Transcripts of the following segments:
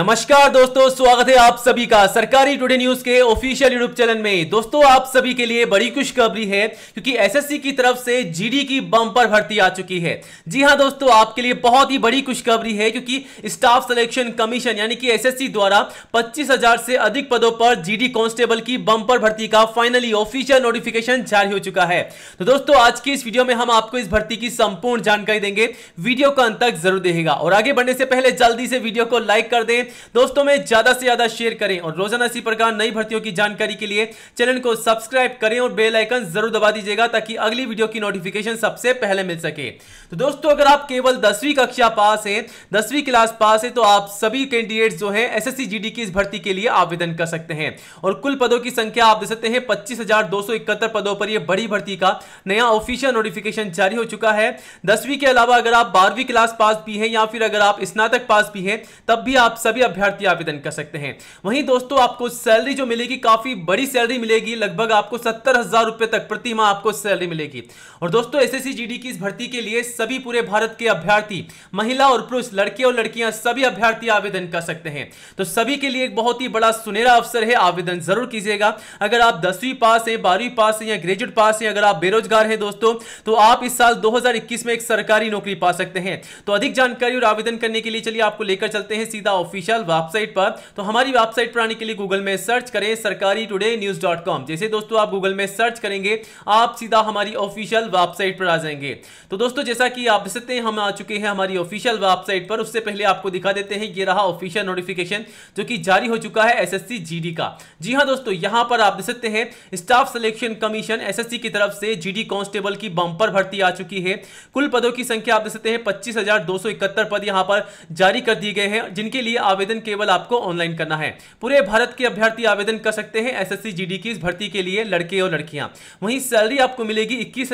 नमस्कार दोस्तों स्वागत है आप सभी का सरकारी टुडे न्यूज के ऑफिशियल यूट्यूब चैनल में दोस्तों आप सभी के लिए बड़ी खुशखबरी है क्योंकि एसएससी की तरफ से जीडी की बम्पर भर्ती आ चुकी है जी हां दोस्तों आपके लिए बहुत ही बड़ी खुशखबरी है क्योंकि स्टाफ सिलेक्शन कमीशन यानी कि एसएससी द्वारा पच्चीस से अधिक पदों पर जीडी कांस्टेबल की बम्पर भर्ती का फाइनली ऑफिशियल नोटिफिकेशन जारी हो चुका है तो दोस्तों आज की इस वीडियो में हम आपको इस भर्ती की संपूर्ण जानकारी देंगे वीडियो का अंत तक जरूर देगा और आगे बढ़ने से पहले जल्दी से वीडियो को लाइक कर दें दोस्तों में ज्यादा से ज्यादा शेयर करें और रोजाना इसी प्रकार नई भर्तियों की जानकारी के लिए चैनल को सब्सक्राइब करें और बेलाइकन जरूर दबा दीजिएगा ताकि अगली वीडियो की नोटिफिकेशन सबसे पहले मिल सके तो दोस्तों अगर आप केवल दसवीं कक्षा पास है दसवीं क्लास पास है तो आप सभी कैंडिडेट जो है एस एस की इस भर्ती के लिए आवेदन कर सकते हैं और कुल पदों की संख्या आप देख सकते हैं पच्चीस पदों पर यह बड़ी भर्ती का नया ऑफिशियल नोटिफिकेशन जारी हो चुका है दसवीं के अलावा अगर आप बारहवीं क्लास पास भी हैं या फिर अगर आप स्नातक पास भी हैं तब भी आप सभी सभी अभ्यर्थी आवेदन कर सकते हैं वहीं दोस्तों आपको सैलरी जो मिलेगी काफी बड़ी सैलरी मिलेगी लगभग आपको सत्तर हजार रुपए तक प्रति माह आपको सैलरी मिलेगी और दोस्तों एस एस की इस भर्ती के लिए सभी पूरे भारत के अभ्यर्थी महिला और पुरुष लड़के और लड़कियां सभी अभ्यर्थी आवेदन कर सकते हैं तो सभी के लिए एक बहुत ही बड़ा सुनहरा अवसर है आवेदन जरूर कीजिएगा अगर आप दसवीं पास है बारहवीं पास हैं या ग्रेजुएट पास है अगर आप बेरोजगार हैं दोस्तों तो आप इस साल 2021 में एक सरकारी नौकरी पा सकते हैं तो अधिक जानकारी और आवेदन करने के लिए चलिए आपको लेकर चलते हैं सीधा ऑफिस ऑफिशियल वेबसाइट पर तो हमारी वेबसाइट पर आने के लिए गूगल में सर्च करें सरकारी टुडे न्यूज डॉट कॉम जैसे दोस्तों आप गूगल में सर्च करेंगे आप सीधा हमारी ऑफिशियल वेबसाइट पर आ जाएंगे तो दोस्तों जैसा कि आप देख सकते हैं हम आ चुके हैं हमारी ऑफिशियल वेबसाइट पर उससे पहले आपको दिखा देते हैं ये रहा ऑफिशियल नोटिफिकेशन जो कि जारी हो चुका है एसएससी जीडी का जी हाँ दोस्तों यहां पर आप देख सकते हैं स्टाफ सिलेक्शन कमीशन एसएससी की तरफ से जीडी कांस्टेबल की बंपर भर्ती आ चुकी है कुल पदों की संख्या आप देख सकते हैं पच्चीस पद यहां पर जारी कर दिए गए हैं जिनके लिए आवेदन केवल आपको ऑनलाइन करना है पूरे भारत के अभ्यर्थी आवेदन कर सकते हैं एसएससी जीडी की इस भर्ती के लिए लड़के और लड़कियां वहीं सैलरी आपको मिलेगी इक्कीस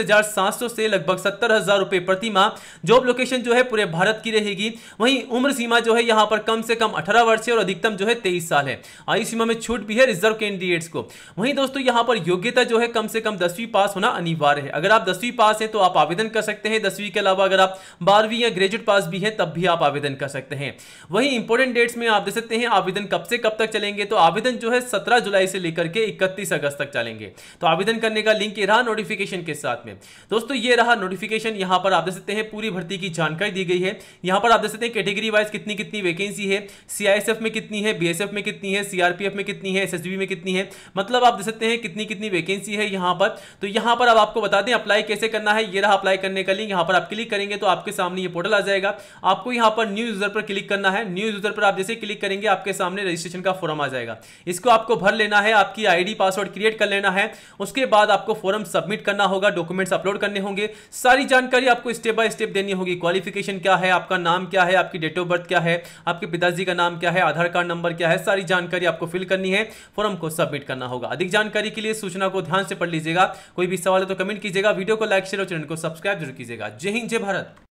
से लगभग सत्तर हजार रुपए प्रति माह जॉब लोकेशन जो है पूरे भारत की रहेगी वहीं उम्र सीमा जो है यहाँ पर कम से कम अठारह वर्ष है और अधिकतम जो है तेईस साल है आयु सीमा में छूट भी है रिजर्व कैंडिडेट्स को वहीं दोस्तों यहाँ पर योग्यता जो है कम से कम दसवीं पास होना अनिवार्य है अगर आप दसवीं पास है तो आप आवेदन कर सकते हैं दसवीं के अलावा अगर आप बारहवीं या ग्रेजुएट पास भी है तब भी आप आवेदन कर सकते हैं वहीं इंपोर्टेंट डेट डेट्स में आप दे सकते हैं आवेदन कब से कब तक चलेंगे तो आवेदन जो है सत्रह जुलाई से लेकर के इकतीस अगस्त तक चलेंगे तो आवेदन करने का लिंक ये रहा नोटिफिकेशन के साथ में दोस्तों ये रहा नोटिफिकेशन यहाँ पर आप दे सकते हैं पूरी भर्ती की जानकारी दी गई है यहाँ पर आप दे सकते हैं कैटेगरी वाइज कितनी कितनी वैकेंसी है सीआईएसएफ में कितनी है बीएसएफ में कितनी है सीआरपीएफ में कितनी है एसएसबी में कितनी है मतलब आप दे सकते हैं कितनी कितनी वैकेंसी है यहाँ पर तो यहाँ पर अब आपको बता दें अप्लाई कैसे करना है ये रहा अप्लाई करने का लिंक यहाँ पर आप क्लिक करेंगे तो आपके सामने ये पोर्टल आ जाएगा आपको यहाँ पर न्यूज यूजर पर क्लिक करना है न्यूज यूजर पर आप जैसे क्लिक करेंगे आपके सामने रजिस्ट्रेशन का फॉर्म आ जाएगा इसको आपको भर लेना है आपकी आईडी पासवर्ड क्रिएट कर लेना है उसके बाद आपको फॉर्म सबमिट करना होगा डॉक्यूमेंट्स अपलोड करने होंगे सारी जानकारी आपको स्टेप बाय स्टेप देनी होगी क्वालिफिकेशन क्या है आपका नाम क्या है आपकी डेट ऑफ बर्थ क्या है आपके पिताजी का नाम क्या है आधार कार्ड नंबर क्या है सारी जानकारी आपको फिल करनी है फॉर्म को सबमिट करना होगा अधिक जानकारी के लिए सूचना को ध्यान से पढ़ लीजिएगा कोई भी सवाल है तो कमेंट कीजिएगा वीडियो को लाइक शेयर और चैनल को सब्सक्राइब जरूर कीजिएगा जय हिंद जय भारत